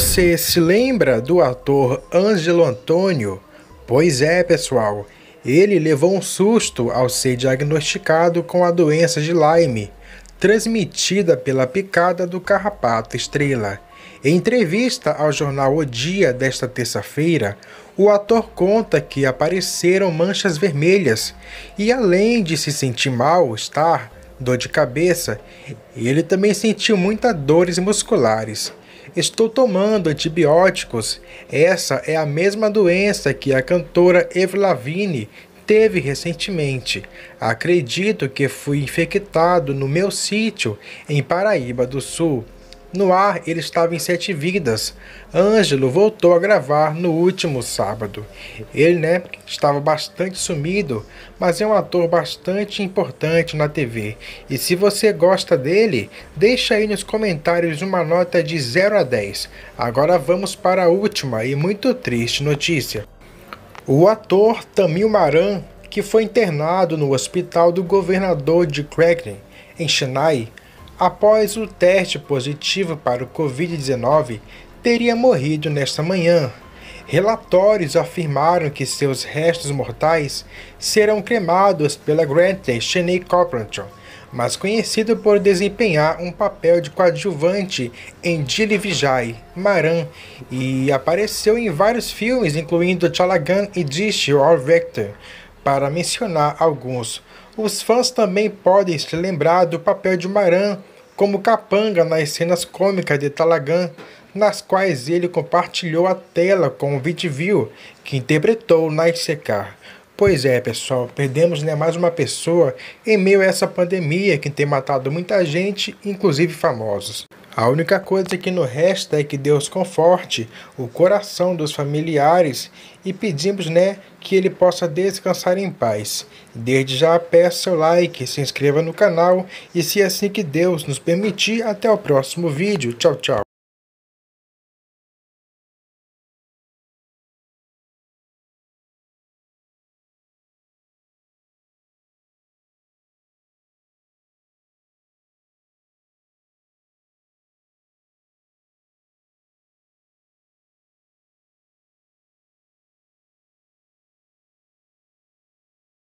Você se lembra do ator Ângelo Antônio? Pois é, pessoal, ele levou um susto ao ser diagnosticado com a doença de Lyme, transmitida pela picada do carrapato estrela. Em entrevista ao jornal O Dia desta terça-feira, o ator conta que apareceram manchas vermelhas e, além de se sentir mal, estar dor de cabeça, ele também sentiu muitas dores musculares. Estou tomando antibióticos. Essa é a mesma doença que a cantora Eve Lavigne teve recentemente. Acredito que fui infectado no meu sítio em Paraíba do Sul. No ar, ele estava em sete vidas. Ângelo voltou a gravar no último sábado. Ele, né, estava bastante sumido, mas é um ator bastante importante na TV. E se você gosta dele, deixa aí nos comentários uma nota de 0 a 10. Agora vamos para a última e muito triste notícia. O ator Tamil Maran, que foi internado no hospital do governador de Crackney, em Chennai, após o teste positivo para o Covid-19, teria morrido nesta manhã. Relatórios afirmaram que seus restos mortais serão cremados pela Grantley Cheney Corporation, mas conhecido por desempenhar um papel de coadjuvante em Dili Vijay, Maran, e apareceu em vários filmes, incluindo Chalagan e Dish or Vector, para mencionar alguns. Os fãs também podem se lembrar do papel de Maran como capanga nas cenas cômicas de Talagan, nas quais ele compartilhou a tela com o Vitivio, que interpretou Nightsecar. Pois é, pessoal, perdemos né, mais uma pessoa em meio a essa pandemia que tem matado muita gente, inclusive famosos. A única coisa que nos resta é que Deus conforte o coração dos familiares e pedimos né, que ele possa descansar em paz. Desde já peço seu like, se inscreva no canal e se é assim que Deus nos permitir, até o próximo vídeo. Tchau, tchau.